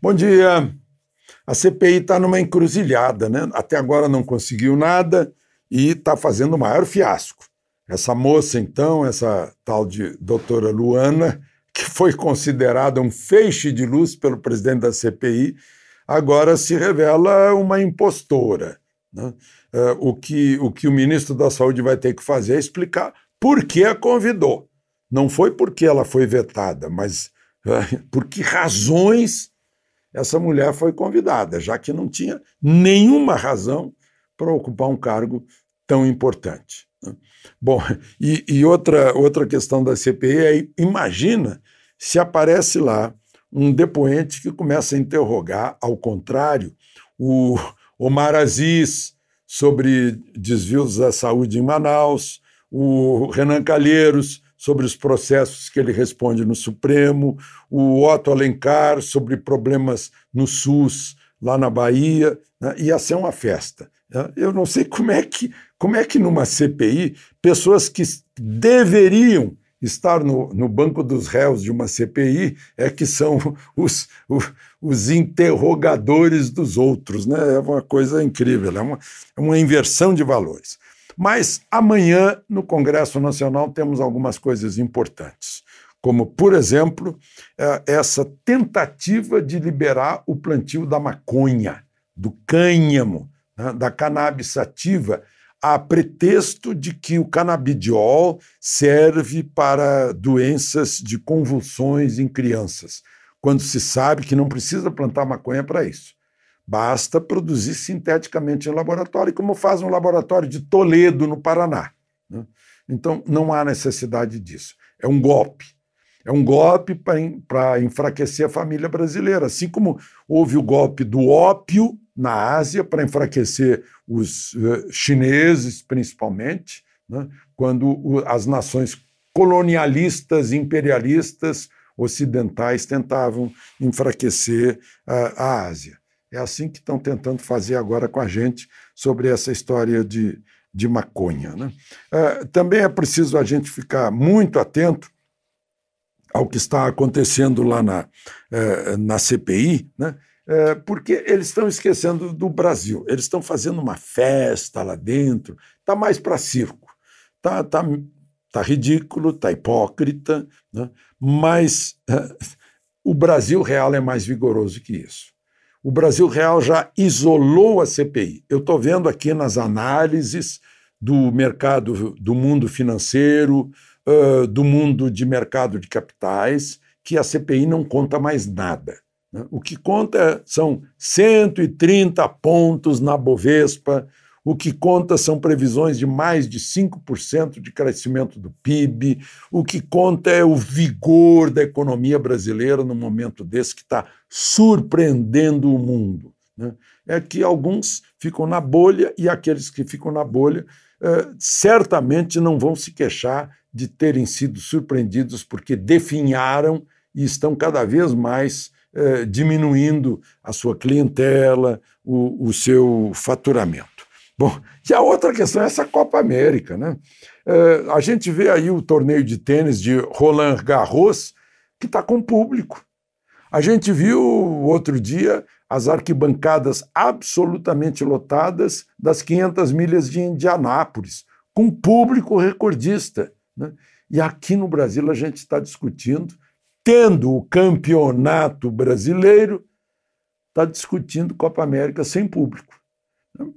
Bom dia. A CPI está numa encruzilhada, né? Até agora não conseguiu nada e está fazendo o maior fiasco. Essa moça, então, essa tal de doutora Luana, que foi considerada um feixe de luz pelo presidente da CPI, agora se revela uma impostora. Né? É, o, que, o que o ministro da Saúde vai ter que fazer é explicar porque a convidou. Não foi porque ela foi vetada, mas é, por que razões essa mulher foi convidada, já que não tinha nenhuma razão para ocupar um cargo tão importante. Né? Bom, e, e, outra, outra questão da CPI é: imagina se aparece lá um depoente que começa a interrogar, ao contrário, o Omar Aziz sobre desvios da saúde em Manaus, o Renan Calheiros sobre os processos que ele responde no Supremo, o Otto Alencar sobre problemas no SUS lá na Bahia, né? ia ser uma festa. Eu não sei como é que, como é que numa CPI, pessoas que deveriam estar no, no banco dos réus de uma CPI é que são os, os, os interrogadores dos outros. Né? É uma coisa incrível, é uma, é uma inversão de valores. Mas amanhã, no Congresso Nacional, temos algumas coisas importantes, como, por exemplo, é, essa tentativa de liberar o plantio da maconha, do cânhamo, né, da cannabis sativa, a pretexto de que o canabidiol serve para doenças de convulsões em crianças, quando se sabe que não precisa plantar maconha para isso. Basta produzir sinteticamente em laboratório, como faz um laboratório de Toledo, no Paraná. Né? Então, não há necessidade disso. É um golpe. É um golpe para enfraquecer a família brasileira, assim como houve o golpe do ópio na Ásia para enfraquecer os uh, chineses, principalmente, né? quando as nações colonialistas, imperialistas, ocidentais tentavam enfraquecer uh, a Ásia. É assim que estão tentando fazer agora com a gente sobre essa história de, de maconha. Né? É, também é preciso a gente ficar muito atento ao que está acontecendo lá na, é, na CPI, né? É, porque eles estão esquecendo do Brasil. Eles estão fazendo uma festa lá dentro, está mais para circo. Está tá, tá ridículo, está hipócrita, né? mas o Brasil real é mais vigoroso que isso o Brasil Real já isolou a CPI. Eu estou vendo aqui nas análises do mercado, do mundo financeiro, uh, do mundo de mercado de capitais, que a CPI não conta mais nada. Né? O que conta são 130 pontos na Bovespa, o que conta são previsões de mais de 5% de crescimento do PIB. O que conta é o vigor da economia brasileira no momento desse que está surpreendendo o mundo. Né? É que alguns ficam na bolha e aqueles que ficam na bolha eh, certamente não vão se queixar de terem sido surpreendidos porque definharam e estão cada vez mais eh, diminuindo a sua clientela, o, o seu faturamento. Bom, e a outra questão é essa Copa América, né? É, a gente vê aí o torneio de tênis de Roland Garros, que está com público. A gente viu outro dia as arquibancadas absolutamente lotadas das 500 milhas de Indianápolis, com público recordista. Né? E aqui no Brasil a gente está discutindo, tendo o campeonato brasileiro, está discutindo Copa América sem público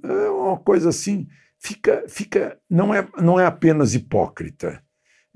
é uma coisa assim, fica, fica, não é, não é apenas hipócrita,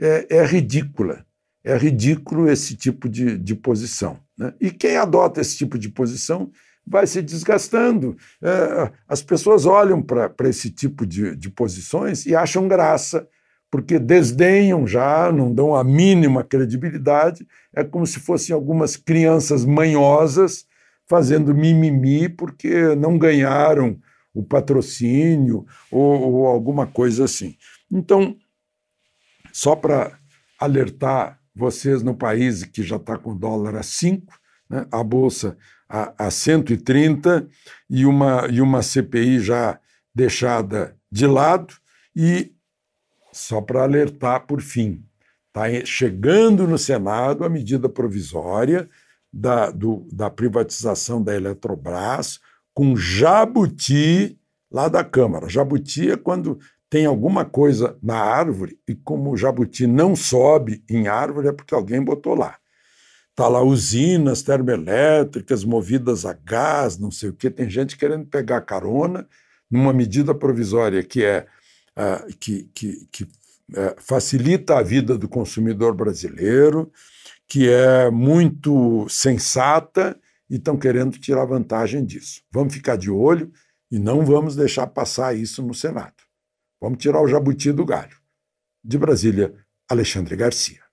é, é ridícula, é ridículo esse tipo de, de posição. Né? E quem adota esse tipo de posição vai se desgastando. É, as pessoas olham para esse tipo de, de posições e acham graça, porque desdenham já, não dão a mínima credibilidade, é como se fossem algumas crianças manhosas fazendo mimimi porque não ganharam o patrocínio ou, ou alguma coisa assim. Então, só para alertar vocês no país que já está com dólar a 5, né, a Bolsa a, a 130 e uma, e uma CPI já deixada de lado, e só para alertar, por fim, está chegando no Senado a medida provisória da, do, da privatização da Eletrobras, com jabuti lá da Câmara. Jabuti é quando tem alguma coisa na árvore e como o jabuti não sobe em árvore é porque alguém botou lá. Está lá usinas termoelétricas movidas a gás, não sei o quê. Tem gente querendo pegar carona numa medida provisória que é uh, que, que, que uh, facilita a vida do consumidor brasileiro, que é muito sensata e estão querendo tirar vantagem disso. Vamos ficar de olho e não vamos deixar passar isso no Senado. Vamos tirar o jabuti do galho. De Brasília, Alexandre Garcia.